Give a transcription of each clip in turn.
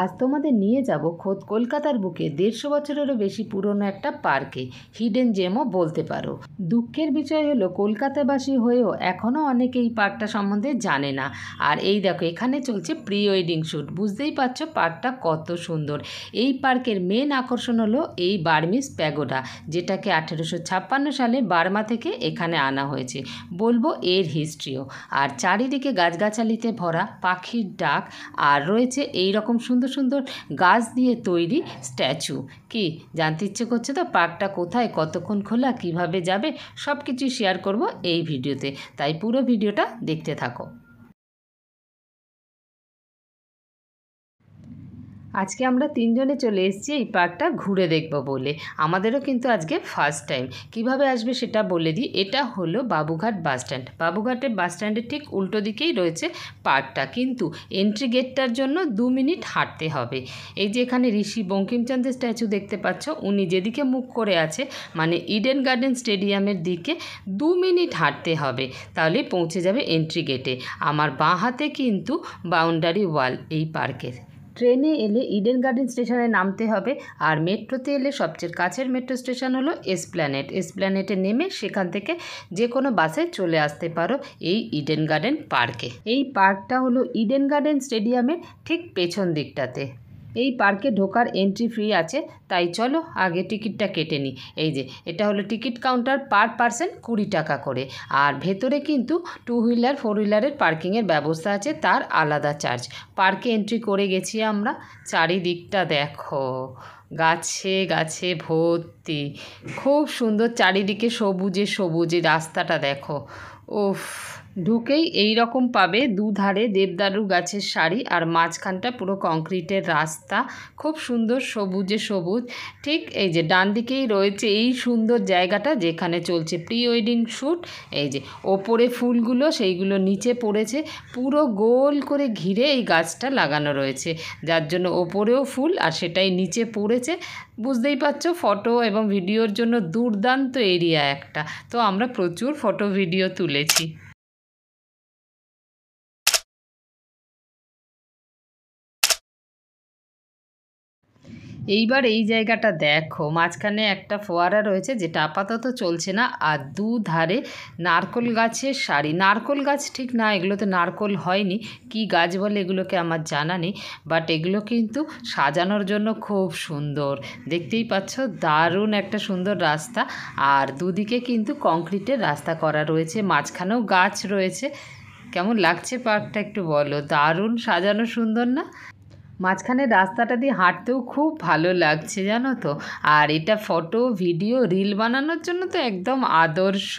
আজ তোমাদের নিয়ে যাব খোদ কলকাতার বুকে দেড়শো বছরেরও বেশি পুরনো একটা পার্কে হিডেন জেমও বলতে পারো দুঃখের বিষয় হলো কলকাতাবাসী হয়েও এখনও অনেকে এই পার্কটা সম্বন্ধে জানে না আর এই দেখো এখানে চলছে প্রি ওয়েডিং শ্যুট বুঝতেই পারছো পার্কটা কত সুন্দর এই পার্কের মেন আকর্ষণ হলো এই বার্মিস প্যাগোডা যেটাকে আঠেরোশো ছাপ্পান্ন সালে বার্মা থেকে এখানে আনা হয়েছে বলবো এর হিস্ট্রিও আর চারিদিকে গাছগাছালিতে ভরা পাখির ডাক আর রয়েছে এই রকম সুন্দর সুন্দর সুন্দর গাছ দিয়ে তৈরি স্ট্যাচু কি জানতে ইচ্ছে করছে তো পার্কটা কোথায় কতক্ষণ খোলা কিভাবে যাবে সব কিছু শেয়ার করব এই ভিডিওতে তাই পুরো ভিডিওটা দেখতে থাকো আজকে আমরা তিনজনে চলে এসেছি এই পার্কটা ঘুরে দেখব বলে আমাদেরও কিন্তু আজকে ফার্স্ট টাইম কিভাবে আসবে সেটা বলে দিই এটা হলো বাবুঘাট বাসস্ট্যান্ড বাবুঘাটের বাসস্ট্যান্ডের ঠিক উল্টো দিকেই রয়েছে পার্কটা কিন্তু এন্ট্রি গেটটার জন্য দু মিনিট হাঁটতে হবে এই যে এখানে ঋষি বঙ্কিমচন্দ্রের স্ট্যাচু দেখতে পাচ্ছ উনি যেদিকে মুখ করে আছে মানে ইডেন গার্ডেন স্টেডিয়ামের দিকে দু মিনিট হাঁটতে হবে তাহলে পৌঁছে যাবে এন্ট্রি গেটে আমার বাঁ হাতে কিন্তু বাউন্ডারি ওয়াল এই পার্কের ট্রেনে এলে ইডেন গার্ডেন স্টেশনে নামতে হবে আর মেট্রোতে এলে সবচেয়ে কাছের মেট্রো স্টেশন হলো এসপ্ল্যানেট এসপ্ল্যানেটে নেমে সেখান থেকে যে কোনো বাসে চলে আসতে পারো এই ইডেন গার্ডেন পার্কে এই পার্কটা হলো ইডেন গার্ডেন স্টেডিয়ামের ঠিক পেছন দিকটাতে এই পার্কে ঢোকার এন্ট্রি ফ্রি আছে তাই চলো আগে টিকিটটা কেটে নিই এই যে এটা হলো টিকিট কাউন্টার পার পার্সন কুড়ি টাকা করে আর ভেতরে কিন্তু টু হুইলার ফোর হুইলারের পার্কিংয়ের ব্যবস্থা আছে তার আলাদা চার্জ পার্কে এন্ট্রি করে গেছি আমরা চারিদিকটা দেখো গাছে গাছে ভর্তি খুব সুন্দর চারিদিকে সবুজে সবুজে রাস্তাটা দেখো ওফ ঢুকেই এই রকম পাবে দুধারে দেবদারু গাছের শাড়ি আর মাঝখানটা পুরো কংক্রিটের রাস্তা খুব সুন্দর সবুজে সবুজ ঠিক এই যে ডান দিকেই রয়েছে এই সুন্দর জায়গাটা যেখানে চলছে প্রি ওয়েডিং শ্যুট এই যে ওপরে ফুলগুলো সেইগুলো নিচে পড়েছে পুরো গোল করে ঘিরে এই গাছটা লাগানো রয়েছে যার জন্য ওপরেও ফুল আর সেটাই নিচে পড়ে হয়েছে বুঝতেই পারছো ফটো এবং ভিডিওর জন্য দুর্দান্ত এরিয়া একটা তো আমরা প্রচুর ফটো ভিডিও তুলেছি এইবার এই জায়গাটা দেখো মাঝখানে একটা ফোয়ারা রয়েছে যেটা আপাতত চলছে না আর দু ধারে নারকোল গাছের সারি নারকোল গাছ ঠিক না এগুলোতে নারকোল হয়নি কি গাছ বলে এগুলোকে আমার জানা নেই বাট এগুলো কিন্তু সাজানোর জন্য খুব সুন্দর দেখতেই পাচ্ছ দারুণ একটা সুন্দর রাস্তা আর দুদিকে কিন্তু কংক্রিটের রাস্তা করা রয়েছে মাঝখানেও গাছ রয়েছে কেমন লাগছে পার্কটা একটু বলো দারুণ সাজানো সুন্দর না মাঝখানে রাস্তাটা দিয়ে হাঁটতেও খুব ভালো লাগছে জানো তো আর এটা ফটো ভিডিও রিল বানানোর জন্য তো একদম আদর্শ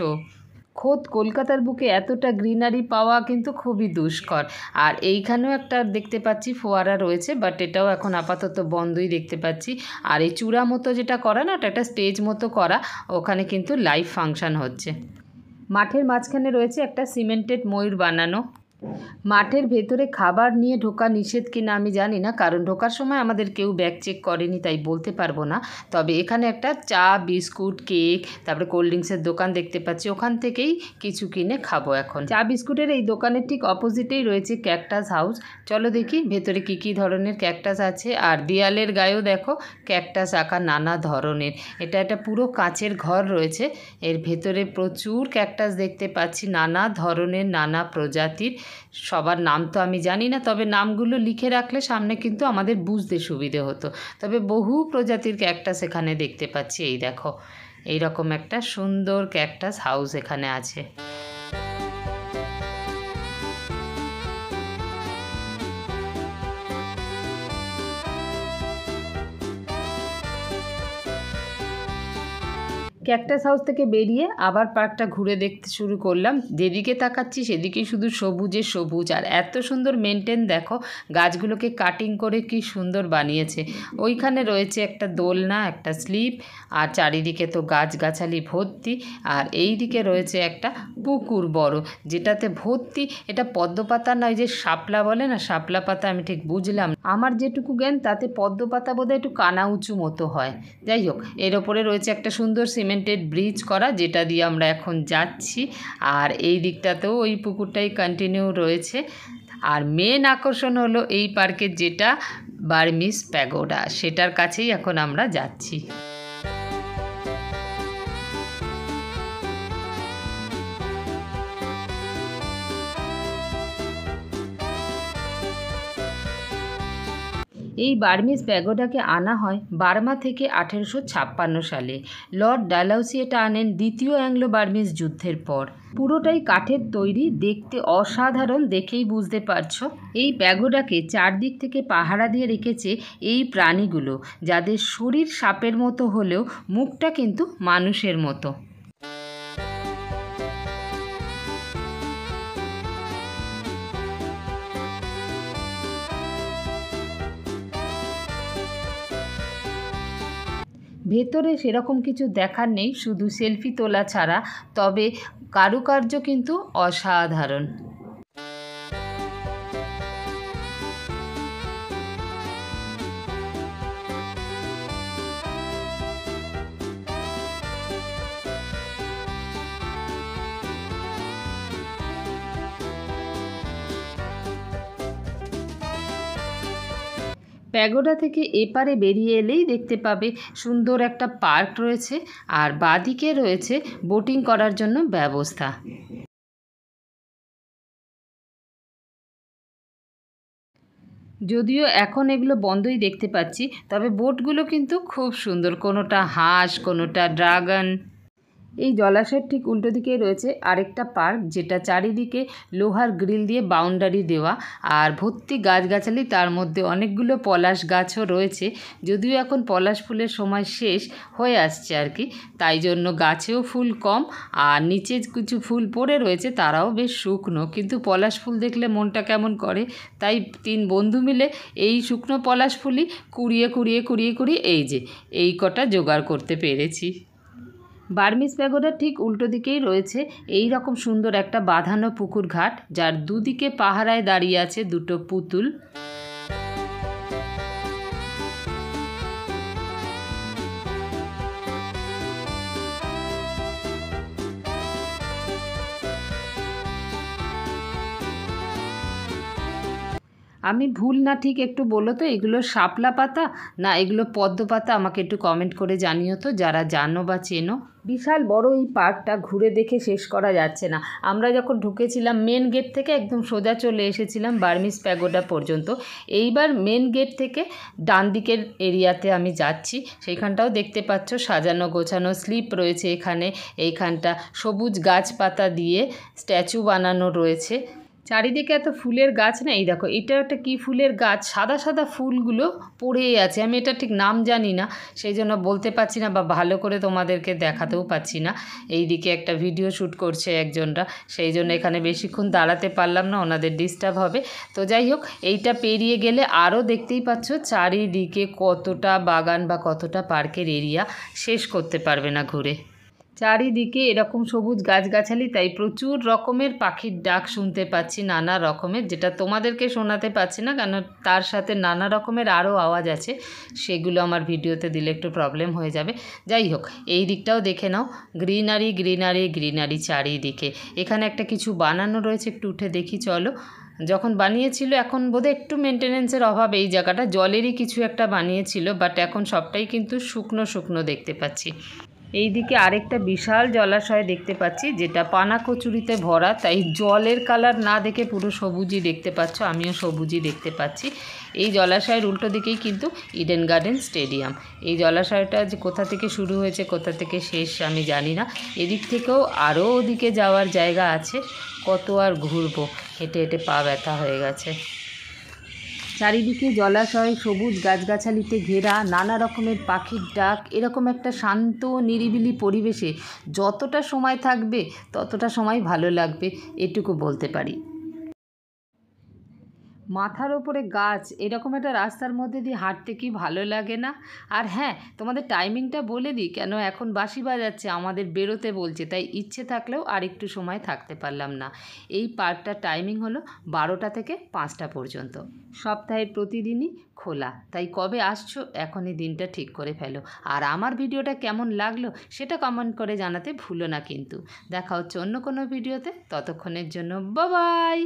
খোদ কলকাতার বুকে এতটা গ্রিনারি পাওয়া কিন্তু খুবই দুষ্কর আর এইখানেও একটা দেখতে পাচ্ছি ফোয়ারা রয়েছে বাট এটাও এখন আপাতত বন্ধই দেখতে পাচ্ছি আর এই চূড়া মতো যেটা করা না ওটা একটা স্টেজ মতো করা ওখানে কিন্তু লাইভ ফাংশান হচ্ছে মাঠের মাঝখানে রয়েছে একটা সিমেন্টেড ময়ূর বানানো মাঠের ভেতরে খাবার নিয়ে ঢোকা নিষেধ কিনা আমি জানি না কারণ ঢোকার সময় আমাদের কেউ ব্যাগ চেক করেনি তাই বলতে পারবো না তবে এখানে একটা চা বিস্কুট কেক তারপরে কোল্ড ড্রিঙ্কসের দোকান দেখতে পাচ্ছি ওখান থেকেই কিছু কিনে খাবো এখন চা বিস্কুটের এই দোকানের ঠিক অপোজিটেই রয়েছে ক্যাকটাস হাউস চলো দেখি ভেতরে কি কি ধরনের ক্যাকটাস আছে আর দেয়ালের গায়েও দেখো ক্যাকটাস আঁকা নানা ধরনের এটা একটা পুরো কাঁচের ঘর রয়েছে এর ভেতরে প্রচুর ক্যাকটাস দেখতে পাচ্ছি নানা ধরনের নানা প্রজাতির সবার নাম তো আমি জানি না তবে নামগুলো লিখে রাখলে সামনে কিন্তু আমাদের বুঝতে সুবিধে হতো তবে বহু প্রজাতির ক্যাকটাস এখানে দেখতে পাচ্ছি এই দেখো এইরকম একটা সুন্দর ক্যাকটাস হাউস এখানে আছে ক্যাকটাস হাউস থেকে বেরিয়ে আবার পার্কটা ঘুরে দেখতে শুরু করলাম যেদিকে তাকাচ্ছি সেদিকেই শুধু সবুজে সবুজ আর এত সুন্দর মেনটেন দেখো গাছগুলোকে কাটিং করে কি সুন্দর বানিয়েছে ওইখানে রয়েছে একটা দোলনা একটা স্লিপ আর চারিদিকে তো গাছগাছালি ভর্তি আর এই দিকে রয়েছে একটা পুকুর বড় যেটাতে ভর্তি এটা পদ্মপাতা নয় যে শাপলা বলে না শাপলা পাতা আমি ঠিক বুঝলাম আমার যেটুকু জ্ঞান তাতে পদ্মপাতা বোধহয় একটু কানা উঁচু মতো হয় যাই হোক এর ওপরে রয়েছে একটা সুন্দর সিমেন্ট সিমেন্টেড ব্রিজ করা যেটা দিয়ে আমরা এখন যাচ্ছি আর এই দিকটাতেও ওই পুকুরটাই কন্টিনিউ রয়েছে আর মেন আকর্ষণ হলো এই পার্কের যেটা বার্মিস প্যাগোডা সেটার কাছেই এখন আমরা যাচ্ছি এই বার্মিজ প্যাগোডাকে আনা হয় বার্মা থেকে আঠেরোশো ছাপ্পান্ন সালে লর্ড ডালাউসি এটা আনেন দ্বিতীয় অ্যাংলো বার্মিজ যুদ্ধের পর পুরোটাই কাঠের তৈরি দেখতে অসাধারণ দেখেই বুঝতে পারছ এই প্যাগোডাকে চারদিক থেকে পাহারা দিয়ে রেখেছে এই প্রাণীগুলো যাদের শরীর সাপের মতো হলেও মুখটা কিন্তু মানুষের মতো ভেতরে সেরকম কিছু দেখার নেই শুধু সেলফি তোলা ছাড়া তবে কারুকার্য কিন্তু অসাধারণ প্যাগোডা থেকে এপারে বেরিয়ে এলেই দেখতে পাবে সুন্দর একটা পার্ক রয়েছে আর বাদিকে রয়েছে বোটিং করার জন্য ব্যবস্থা যদিও এখন এগুলো বন্ধই দেখতে পাচ্ছি তবে বোটগুলো কিন্তু খুব সুন্দর কোনোটা হাঁস কোনোটা ড্রাগন এই জলাশয়ের ঠিক উল্টো দিকেই রয়েছে আরেকটা পার্ক যেটা চারিদিকে লোহার গ্রিল দিয়ে বাউন্ডারি দেওয়া আর ভর্তি গাছগাছালি তার মধ্যে অনেকগুলো পলাশ গাছও রয়েছে যদিও এখন পলাশ ফুলের সময় শেষ হয়ে আসছে আর কি তাই জন্য গাছেও ফুল কম আর নিচে কিছু ফুল পড়ে রয়েছে তারাও বেশ শুকনো কিন্তু পলাশ ফুল দেখলে মনটা কেমন করে তাই তিন বন্ধু মিলে এই শুকনো পলাশ ফুলই কুড়িয়ে কুড়িয়ে কুড়িয়ে কুড়িয়ে এই যে এই কটা জোগাড় করতে পেরেছি বার্মিস প্যাগোডার ঠিক উল্টো দিকেই রয়েছে এই রকম সুন্দর একটা বাঁধানো পুকুর ঘাট যার দুদিকে পাহারায় দাঁড়িয়ে আছে দুটো পুতুল আমি ভুল না ঠিক একটু বলো তো এগুলো শাপলা পাতা না এগুলো পদ্ম পাতা আমাকে একটু কমেন্ট করে জানিও তো যারা জানো বা চেনো বিশাল বড় এই পার্কটা ঘুরে দেখে শেষ করা যাচ্ছে না আমরা যখন ঢুকেছিলাম মেন গেট থেকে একদম সোজা চলে এসেছিলাম বার্মিস প্যাগোডা পর্যন্ত এইবার মেন গেট থেকে ডান দিকের এরিয়াতে আমি যাচ্ছি সেইখানটাও দেখতে পাচ্ছ সাজানো গোছানো স্লিপ রয়েছে এখানে এইখানটা সবুজ গাছপাতা দিয়ে স্ট্যাচু বানানো রয়েছে চারিদিকে এত ফুলের গাছ না এই দেখো এটা একটা কী ফুলের গাছ সাদা সাদা ফুলগুলো পড়েই আছে আমি এটা ঠিক নাম জানি না সেই জন্য বলতে পারছি না বা ভালো করে তোমাদেরকে দেখাতেও পাচ্ছি না এই দিকে একটা ভিডিও শ্যুট করছে একজনরা সেই জন্য এখানে বেশিক্ষণ দাঁড়াতে পারলাম না ওনাদের ডিস্টার্ব হবে তো যাই হোক এইটা পেরিয়ে গেলে আরও দেখতেই পাচ্ছ চারিদিকে কতটা বাগান বা কতটা পার্কের এরিয়া শেষ করতে পারবে না ঘুরে চারিদিকে এরকম সবুজ গাছগাছালি তাই প্রচুর রকমের পাখির ডাক শুনতে পাচ্ছি নানা রকমের যেটা তোমাদেরকে শোনাতে পাচ্ছি না কেন তার সাথে নানা রকমের আরও আওয়াজ আছে সেগুলো আমার ভিডিওতে দিলে একটু প্রবলেম হয়ে যাবে যাই হোক এই দিকটাও দেখে নাও গ্রিনারি গ্রিনারি গ্রিনারি চারিদিকে এখানে একটা কিছু বানানো রয়েছে একটু উঠে দেখি চলো যখন বানিয়েছিল এখন বোধহয় একটু মেনটেনেন্সের অভাব এই জায়গাটা জলেরই কিছু একটা বানিয়েছিল বাট এখন সবটাই কিন্তু শুকনো শুকনো দেখতে পাচ্ছি এই দিকে আরেকটা বিশাল জলাশয় দেখতে পাচ্ছি যেটা পানা কচুরিতে ভরা তাই জলের কালার না দেখে পুরো সবুজই দেখতে পাচ্ছ আমিও সবুজই দেখতে পাচ্ছি এই জলাশয়ের উল্টো দিকেই কিন্তু ইডেন গার্ডেন স্টেডিয়াম এই জলাশয়টা যে কোথা থেকে শুরু হয়েছে কোথা থেকে শেষ আমি জানি না এদিক থেকেও আরও ওদিকে যাওয়ার জায়গা আছে কত আর ঘুরবো হেঁটে হেঁটে পা ব্যথা হয়ে গেছে চারিদিকে জলাশয় সবুজ গাছগাছালিতে ঘেরা নানা রকমের পাখির ডাক এরকম একটা শান্ত নিরিবিলি পরিবেশে যতটা সময় থাকবে ততটা সময় ভালো লাগবে এটুকু বলতে পারি মাথার ওপরে গাছ এরকম একটা রাস্তার মধ্যে দিয়ে হাঁটতে কি ভালো লাগে না আর হ্যাঁ তোমাদের টাইমিংটা বলে দিই কেন এখন বাসি বাজাচ্ছে আমাদের বেরোতে বলছে তাই ইচ্ছে থাকলেও আর একটু সময় থাকতে পারলাম না এই পার্কটার টাইমিং হলো বারোটা থেকে পাঁচটা পর্যন্ত সপ্তাহে প্রতিদিনই খোলা তাই কবে আসছো এখনই দিনটা ঠিক করে ফেলো আর আমার ভিডিওটা কেমন লাগলো সেটা কমেন্ট করে জানাতে ভুলো না কিন্তু দেখা হচ্ছে অন্য কোনো ভিডিওতে ততক্ষণের জন্য বাবাই